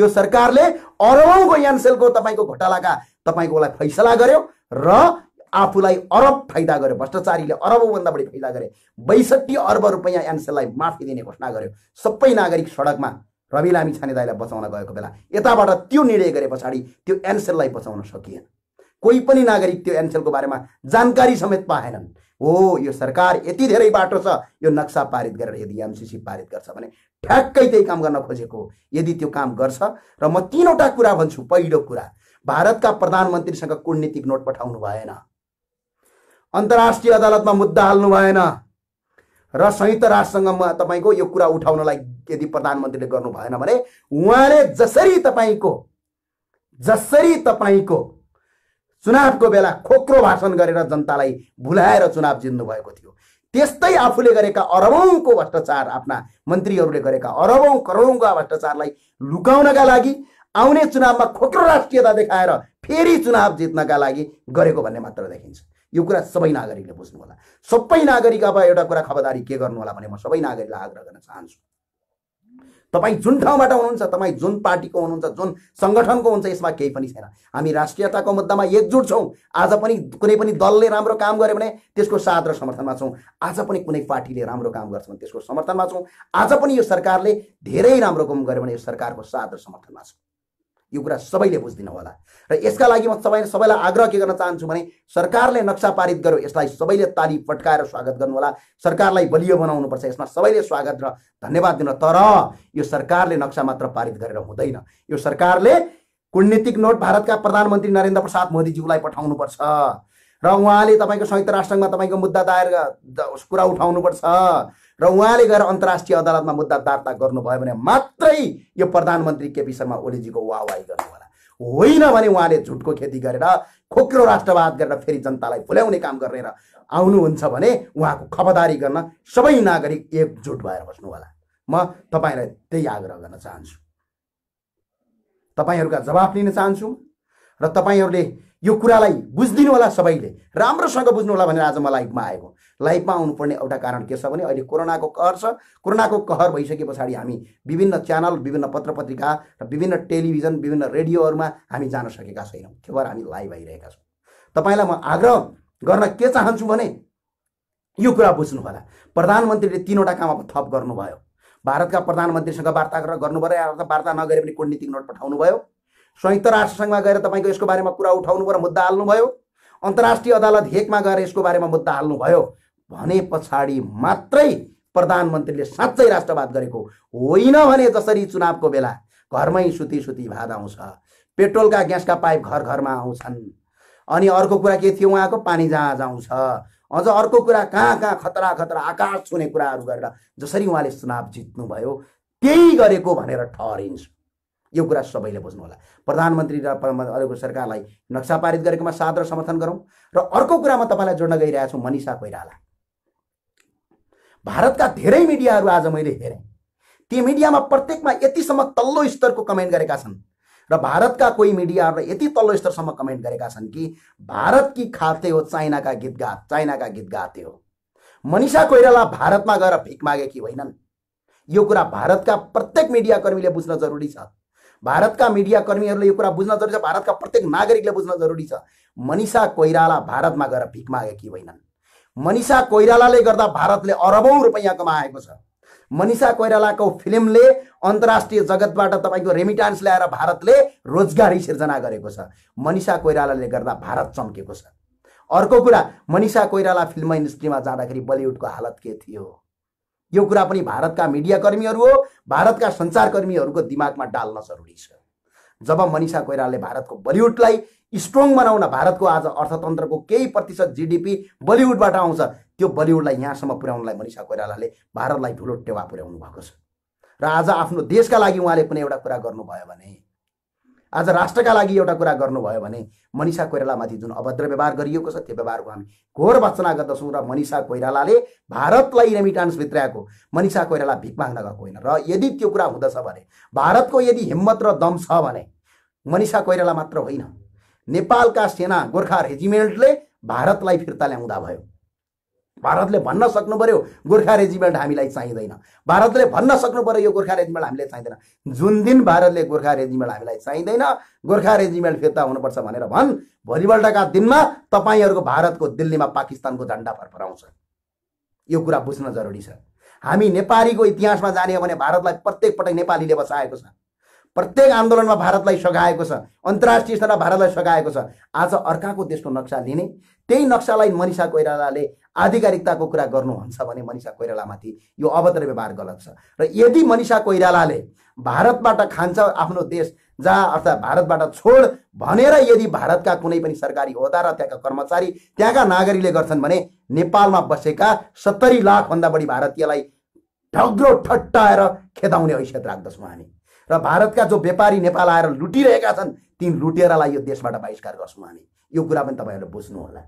यो सरकारले अरौँको एनसेलको तपाईँको घोटालाका तपाईँको उसलाई फैसला गर्यो र आफूलाई अरब फाइदा गर्यो भ्रष्टाचारीले अरबभन्दा बढी फाइदा गरे बैसठी अर्ब रुपियाँ एनसेललाई माफी दिने घोषणा गर्यो सबै नागरिक सडकमा रवि लामी छाने दाईलाई बचाउन गएको बेला यताबाट त्यो निर्णय गरे पछाडि त्यो एनसेललाई बचाउन सकिएन कोही पनि नागरिक त्यो एनसेलको बारेमा जानकारी समेत पाएनन् हो यो सरकार यति धेरै बाटो छ यो नक्सा पारित गरेर यदि एमसिसी पारित गर्छ भने ठ्याक्कै त्यही काम गर्न खोजेको हो यदि त्यो काम गर्छ र म तिनवटा कुरा भन्छु पहिलो कुरा भारतका प्रधानमन्त्रीसँग कुटनीतिक नोट पठाउनु भएन अन्तर्राष्ट्रिय अदालतमा मुद्दा हाल्नु भएन र संयुक्त राष्ट्रसँग तपाईँको यो कुरा उठाउनलाई यदि प्रधानमन्त्रीले गर्नु भएन भने उहाँले जसरी तपाईँको जसरी तपाईँको चुनावको बेला खोक्रो भाषण गरेर जनतालाई भुलाएर चुनाव जित्नु भएको थियो त्यस्तै आफूले गरेका अरबौँको भ्रष्टाचार आफ्ना मन्त्रीहरूले गरेका अरबौँ करोडौँका भ्रष्टाचारलाई लुकाउनका लागि आउने चुनावमा खोक्रो राष्ट्रियता देखाएर फेरि चुनाव जित्नका लागि गरेको भन्ने मात्र देखिन्छ यो कुरा सबै नागरिकले बुझ्नु होला सबै नागरिक अब एउटा कुरा खबरदारी के गर्नु होला भने म सबै नागरिकलाई आग्रह गर्न चाहन्छु तपाईँ जुन ठाउँबाट हुनुहुन्छ तपाईँ जुन पार्टीको हुनुहुन्छ जुन सङ्गठनको हुन्छ यसमा केही पनि छैन हामी राष्ट्रियताको मुद्दामा एकजुट छौँ आज पनि कुनै पनि दलले राम्रो काम गर्यो भने त्यसको साथ र समर्थनमा छौँ आज पनि कुनै पार्टीले राम्रो काम गर्छ भने त्यसको समर्थनमा छौँ आज पनि यो सरकारले धेरै राम्रो काम गर्यो भने यो सरकारको साथ र समर्थनमा छौँ यो कुरा सबैले बुझिदिनु होला र यसका लागि म तपाईँ सबैलाई आग्रह के गर्न चाहन्छु भने सरकारले नक्सा पारित गर्यो यसलाई सबैले ताली पट्काएर स्वागत गर्नुहोला सरकारलाई बलियो बनाउनुपर्छ यसमा सबैले स्वागत र धन्यवाद दिनु तर यो सरकारले नक्सा मात्र पारित गरेर हुँदैन यो सरकारले कुटनीतिक नोट भारतका प्रधानमन्त्री नरेन्द्र प्रसाद मोदीज्यूलाई पठाउनुपर्छ र उहाँले तपाईँको संयुक्त राष्ट्रसङ्घमा तपाईँको मुद्दा दायर कुरा उठाउनुपर्छ र उहाँले गएर अन्तर्राष्ट्रिय अदालतमा मुद्दा दार्ता गर्नुभयो भने मात्रै यो प्रधानमन्त्री केपी शर्मा ओलीजीको वाहवाही गर्नु होला होइन भने उहाँले झुटको खेती गरेर खोक्रो राष्ट्रवाद गरेर फेरि जनतालाई भुल्याउने काम गरेर आउनुहुन्छ भने उहाँको खबरदारी गर्न सबै नागरिक एकजुट भएर बस्नु होला म तपाईँलाई त्यही आग्रह गर्न चाहन्छु तपाईँहरूका जवाफ लिन चाहन्छु र तपाईँहरूले यो कुरालाई बुझिदिनु होला सबैले राम्रोसँग बुझ्नु होला भनेर आज म लाइभमा आएको लाइभमा आउनुपर्ने एउटा कारण के छ भने अहिले कोरोनाको कहर छ कोरोनाको कहर भइसके पछाडि हामी विभिन्न च्यानल विभिन्न पत्र पत्रिका र विभिन्न टेलिभिजन विभिन्न रेडियोहरूमा हामी जान सकेका छैनौँ त्यो भएर हामी लाइभ आइरहेका छौँ तपाईँलाई म आग्रह गर्न के चाहन्छु भने यो कुरा बुझ्नु होला प्रधानमन्त्रीले तिनवटा काम अब थप गर्नुभयो भारतका प्रधानमन्त्रीसँग वार्ता गर्नुभयो वार्ता नगरे पनि कुटनीतिक नोट पठाउनु भयो संयुक्त राष्ट्रसङ्घमा गएर तपाईँको यसको बारेमा कुरा उठाउनु पर्यो मुद्दा हाल्नुभयो अन्तर्राष्ट्रिय अदालत हेकमा गएर यसको बारेमा मुद्दा हाल्नुभयो भने पछाडि मात्रै प्रधानमन्त्रीले साँच्चै राष्ट्रवाद गरेको होइन भने जसरी चुनावको बेला घरमै सुती सुती भात आउँछ पेट्रोलका ग्यासका पाइप घर घरमा आउँछन् अनि अर्को कुरा के थियो उहाँको पानी जहाज आउँछ अझ अर्को कुरा कहाँ कहाँ खतरा खतरा आकाश छुने कुराहरू गरेर जसरी उहाँले चुनाव जित्नुभयो त्यही गरेको भनेर ठहरिन्छ यो कुरा सबैले बुझ्नुहोला प्रधानमन्त्री र अहिलेको सरकारलाई नक्सा पारित गरेकोमा साथ र समर्थन गरौँ र अर्को कुरा म तपाईँलाई जोड्न गइरहेको छु मनिषा कोइराला भारतका धेरै मिडियाहरू आज मैले हेरेँ ती मिडियामा प्रत्येकमा यतिसम्म तल्लो स्तरको कमेन्ट गरेका छन् र भारतका कोही मिडियाहरूले यति तल्लो स्तरसम्म कमेन्ट गरेका छन् कि भारत कि खाते हो चाइनाका गीत गा चाइनाका गीत गाते हो मनिषा कोइराला भारतमा गएर भिख मागेकी होइनन् यो कुरा भारतका प्रत्येक मिडियाकर्मीले बुझ्न जरुरी छ भारतका मिडिया कर्मीहरूले यो कुरा बुझ्न जरुरी छ भारतका प्रत्येक नागरिकले बुझ्न जरुरी छ मनिषा कोइराला भारतमा गएर भिख मागेकी होइनन् मनिषा कोइरालाले गर्दा भारतले अरबौँ रुपियाँ कमाएको छ मनिषा कोइरालाको फिल्मले अन्तर्राष्ट्रिय जगतबाट तपाईँको रेमिटान्स ल्याएर भारतले रोजगारी सिर्जना गरेको छ मनिषा कोइरालाले गर्दा भारत चम्केको छ अर्को कुरा मनिषा कोइराला फिल्म इन्डस्ट्रीमा जाँदाखेरि बलिउडको हालत के थियो यो कुरा पनि भारतका मिडियाकर्मीहरू हो भारतका सञ्चारकर्मीहरूको दिमागमा डाल्न जरुरी छ जब मनिषा कोइरालाले भारतको बलिउडलाई स्ट्रङ बनाउन भारतको आज अर्थतन्त्रको केही प्रतिशत जिडिपी बलिउडबाट आउँछ त्यो बलिउडलाई यहाँसम्म पुर्याउनलाई मनिषा कोइरालाले भारतलाई ठुलो टेवा पुर्याउनु भएको छ र आज आफ्नो देशका लागि उहाँले कुनै एउटा कुरा गर्नुभयो भने आज राष्ट्रका लागि एउटा कुरा गर्नुभयो भने मनिषा कोइरालामाथि जुन अभद्र व्यवहार गरिएको छ त्यो व्यवहारको हामी घोर भत्सना गर्दछौँ र मनिषा कोइरालाले भारतलाई रेमिटान्स भित्राएको मनिषा कोइराला भिख माग्न गएको होइन र यदि त्यो कुरा हुँदछ भने भारतको यदि हिम्मत र दम छ भने मनिषा कोइराला मात्र होइन नेपालका सेना गोर्खा रेजिमेन्टले भारतलाई फिर्ता ल्याउँदा भयो भारतले भन्न सक्नु पऱ्यो गोर्खा रेजिमेन्ट हामीलाई चाहिँदैन भारतले भन्न सक्नु पऱ्यो यो गोर्खा रेजिमेन्ट हामीलाई चाहिँदैन जुन दिन भारतले गोर्खा रेजिमेन्ट हामीलाई चाहिँदैन गोर्खा रेजिमेन्ट फिर्ता हुनुपर्छ भनेर भन् भोलिपल्टका दिनमा तपाईँहरूको भारतको दिल्लीमा पाकिस्तानको झन्डा फरफराउँछ यो कुरा बुझ्न जरुरी छ हामी नेपालीको इतिहासमा जाने हो भने भारतलाई प्रत्येक पटक नेपालीले बसाएको छ प्रत्येक आन्दोलनमा भारतलाई सघाएको छ अन्तर्राष्ट्रिय स्तरमा भारतलाई सघाएको छ आज अर्काको देशको नक्सा लिने त्यही नक्सालाई मनिषा कोइरालाले आधिकारिकताको कुरा गर्नुहुन्छ भने मनिषा कोइरालामाथि यो अभद्र व्यवहार गलत छ र यदि मनिषा कोइरालाले भारतबाट खान्छ आफ्नो देश जहाँ अर्थात् भारतबाट छोड भनेर यदि भारतका कुनै पनि सरकारी होदा र त्यहाँका कर्मचारी त्यहाँका नागरिकले गर्छन् भने नेपालमा बसेका सत्तरी लाखभन्दा बढी भारतीयलाई ढग्रो ठट्टाएर खेदाउने हैसियत राख्दछौँ हामी र भारतका जो व्यापारी नेपाल आएर लुटिरहेका छन् ती लुटेरलाई यो देशबाट बहिष्कार गर्छौँ हामी यो कुरा पनि तपाईँहरूले बुझ्नुहोला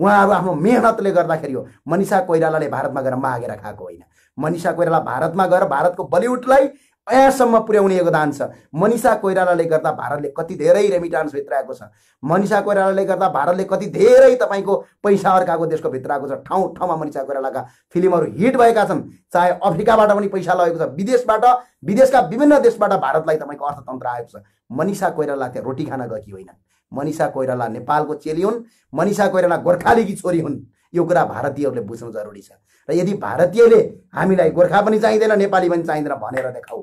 उहाँहरू आफ्नो मेहनतले गर्दाखेरि हो मनिषा कोइरालाले भारतमा गएर मागेर खाएको होइन मनिषा कोइराला भारतमा गएर भारतको बलिउडलाई यहाँसम्म पुर्याउने योगदान छ मनिषा कोइरालाले गर्दा भारतले कति धेरै रेमिटान्स भित्र आएको छ मनिषा कोइरालाले गर्दा भारतले कति धेरै तपाईँको पैसा अर्काको देशको भित्र आएको छ ठाउँ ठाउँमा मनिषा कोइरालाका फिल्महरू हिट भएका छन् चाहे अफ्रिकाबाट पनि पैसा लगेको छ विदेशबाट विदेशका विभिन्न देशबाट भारतलाई तपाईँको अर्थतन्त्र आएको छ मनिषा कोइराला त्यहाँ रोटी खान गएकी होइनन् मनिषा कोइराला नेपालको चेली हुन् मनिषा कोइराला गोर्खालीकी छोरी हुन् यो कुरा भारतीयहरूले बुझ्नु जरुरी छ र यदि भारतीयले हामीलाई गोर्खा पनि चाहिँदैन नेपाली पनि चाहिँदैन भनेर देखाऊ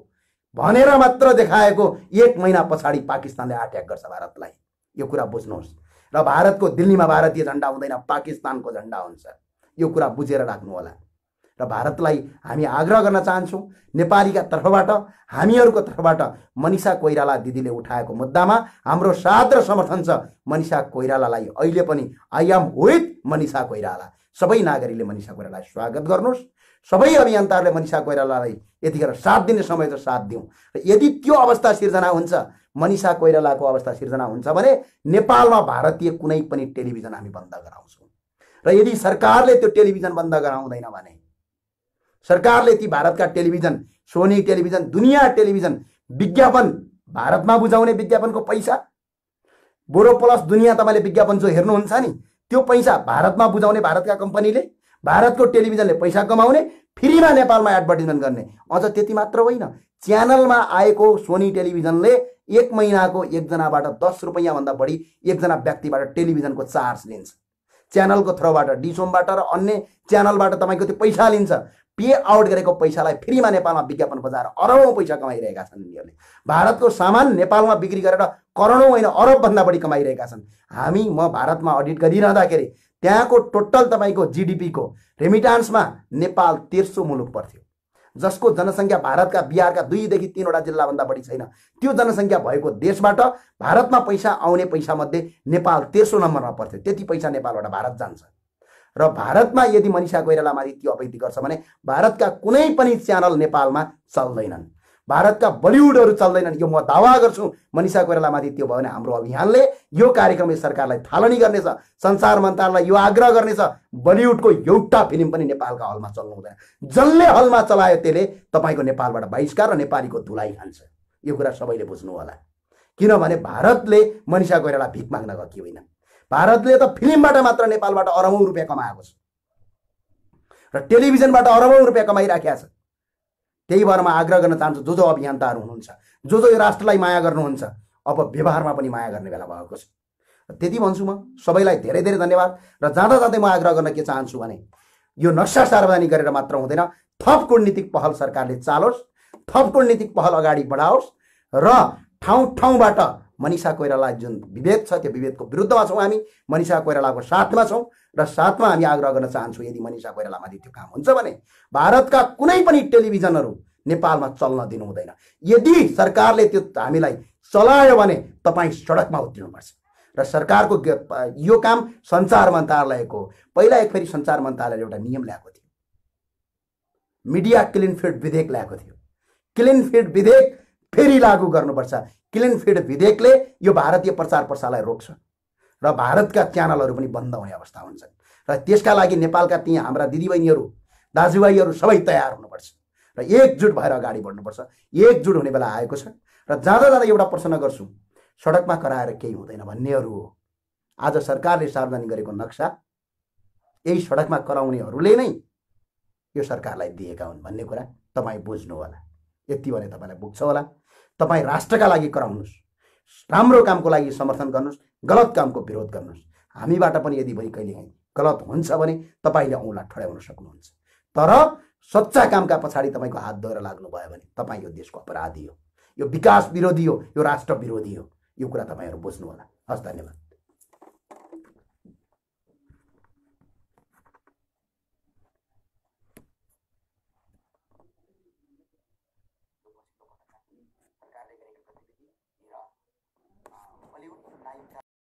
भनेर मात्र देखाएको एक महिना पछाडि पाकिस्तानले अट्याक गर्छ भारतलाई यो कुरा बुझ्नुहोस् र भारतको दिल्लीमा भारतीय झन्डा हुँदैन पाकिस्तानको झन्डा हुन्छ यो कुरा बुझेर राख्नु होला र भारतलाई हामी आग्रह गर्न चाहन्छौँ नेपालीका तर्फबाट हामीहरूको तर्फबाट मनिषा कोइराला दिदीले उठाएको मुद्दामा हाम्रो साथ र समर्थन छ मनिषा कोइरालालाई अहिले पनि I am with Manisha Koirala सबै नागरिकले मनिषा कोइरालालाई स्वागत गर्नुहोस् सबै अभियन्ताहरूले मनिषा कोइरालालाई यतिखेर साथ दिने समय त साथ दिउँ र यदि त्यो अवस्था सिर्जना हुन्छ मनिषा कोइरालाको अवस्था सिर्जना हुन्छ भने नेपालमा भारतीय कुनै पनि टेलिभिजन हामी बन्द गराउँछौँ र यदि सरकारले त्यो टेलिभिजन बन्द गराउँदैन भने सरकारले ती भारतका टेलिभिजन सोनी टेलिभिजन दुनियाँ टेलिभिजन विज्ञापन भारतमा बुझाउने विज्ञापनको पैसा बोरो प्लस दुनियाँ तपाईँले विज्ञापन जो हेर्नुहुन्छ नि त्यो पैसा भारतमा बुझाउने भारतका कम्पनीले भारतको टेलिभिजनले पैसा कमाउने फ्रीमा नेपालमा एडभर्टिजमेन्ट गर्ने अझ त्यति मात्र होइन च्यानलमा आएको सोनी टेलिभिजनले एक महिनाको एकजनाबाट दस रुपियाँभन्दा बढी एकजना व्यक्तिबाट टेलिभिजनको चार्ज लिन्छ च्यानलको थ्रोबाट डिसोमबाट र अन्य च्यानलबाट तपाईँको त्यो पैसा लिन्छ पे आउट गरेको पैसालाई फ्रीमा नेपालमा विज्ञापन बजाएर अरबौँ पैसा कमाइरहेका छन् यिनीहरूले भारतको सामान नेपालमा बिक्री गरेर करोडौँ होइन अरबभन्दा बढी कमाइरहेका छन् हामी म भारतमा अडिट गरिरहँदाखेरि त्यहाँको टोटल तपाईँको जिडिपीको रेमिटान्समा नेपाल तेर्सो मुलुक पर्थ्यो जसको जनसङ्ख्या भारतका बिहारका दुईदेखि तिनवटा जिल्लाभन्दा बढी छैन त्यो जनसङ्ख्या भएको देशबाट भारतमा पैसा आउने पैसामध्ये नेपाल तेर्सो नम्बरमा पर्थ्यो त्यति पैसा नेपालबाट भारत जान्छ र भारतमा यदि मनिषा कोइरालामाथि त्यो अपैति गर्छ भने भारतका कुनै पनि च्यानल नेपालमा चल्दैनन् भारतका बलिउडहरू चल्दैनन् यो म दावा गर्छु मनिषा कोइरालामाथि त्यो भयो भने हाम्रो अभियानले यो कार्यक्रम सरकारलाई थालनी गर्नेछ संसार मन्त्रालयलाई यो आग्रह गर्नेछ बलिउडको एउटा फिल्म पनि नेपालका हलमा चल्नु हुँदैन जसले हलमा चलायो त्यसले तपाईँको नेपालबाट बहिष्कार र नेपालीको धुलाइ खान्छ यो कुरा सबैले बुझ्नु होला किनभने भारतले मनिषा कोइराला भिख माग्न गएको होइन भारतले त फिल्मबाट मात्र नेपालबाट अरबौँ रुपियाँ कमाएको छ र टेलिभिजनबाट अरबौँ रुपियाँ कमाइराखेको छ त्यही भएर म आग्रह गर्न चाहन्छु जो जो अभियन्ताहरू हुनुहुन्छ जो जो यो राष्ट्रलाई माया गर्नुहुन्छ अब व्यवहारमा पनि माया गर्ने बेला भएको छ त्यति भन्छु म सबैलाई धेरै धेरै धन्यवाद र जाँदा जाँदै म आग्रह गर्न के चाहन्छु भने यो नक्सा सार्वजनिक गरेर मात्र हुँदैन थप कुटनीतिक पहल सरकारले चालोस् थप कुटनीतिक पहल अगाडि बढाओस् र ठाउँ ठाउँबाट मनिषा कोइराला जुन विभेद छ त्यो विभेदको विरुद्धमा छौँ हामी मनिषा कोइरालाको साथमा छौँ र साथमा हामी आग्रह गर्न चाहन्छौँ यदि मनिषा कोइरालामाथि त्यो काम हुन्छ भने भारतका कुनै पनि टेलिभिजनहरू नेपालमा चल्न दिनु हुँदैन यदि सरकारले त्यो हामीलाई चलायो भने तपाईँ सडकमा उत्रिनुपर्छ र सरकारको यो काम सञ्चार मन्त्रालयको पहिला एक फेरि सञ्चार मन्त्रालयले एउटा नियम ल्याएको थियो मिडिया क्लिन फिड विधेयक ल्याएको थियो क्लिन फिड विधेयक फेरि लागू गर्नुपर्छ क्लिन फिड विधेयकले यो भारतीय प्रचार प्रसारलाई रोक्छ र भारतका च्यानलहरू पनि बन्द हुने अवस्था हुन्छ र त्यसका लागि नेपालका ती हाम्रा दिदीबहिनीहरू दाजुभाइहरू सबै तयार हुनुपर्छ र एकजुट भएर अगाडि बढ्नुपर्छ एकजुट हुने बेला आएको छ र जाँदा जाँदा एउटा प्रश्न गर्छु सडकमा कराएर केही हुँदैन भन्नेहरू हो आज सरकारले सार्वजनिक गरेको नक्सा यही सडकमा कराउनेहरूले नै यो सरकारलाई दिएका हुन् भन्ने कुरा तपाईँ बुझ्नु होला यति भने तपाईँलाई पुग्छ होला तपाईँ राष्ट्रका लागि कराउनुहोस् राम्रो कामको लागि समर्थन गर्नुहोस् गलत कामको विरोध गर्नुहोस् हामीबाट पनि यदि भोलि कहिलेकाहीँ गलत हुन्छ भने तपाईँले औँला ठड्याउन सक्नुहुन्छ तर सच्चा कामका पछाडि तपाईँको हात धोएर लाग्नुभयो भने तपाईँ यो देशको अपराधी हो यो विकास विरोधी हो यो राष्ट्र विरोधी हो यो कुरा तपाईँहरू बुझ्नुहोला हस् धन्यवाद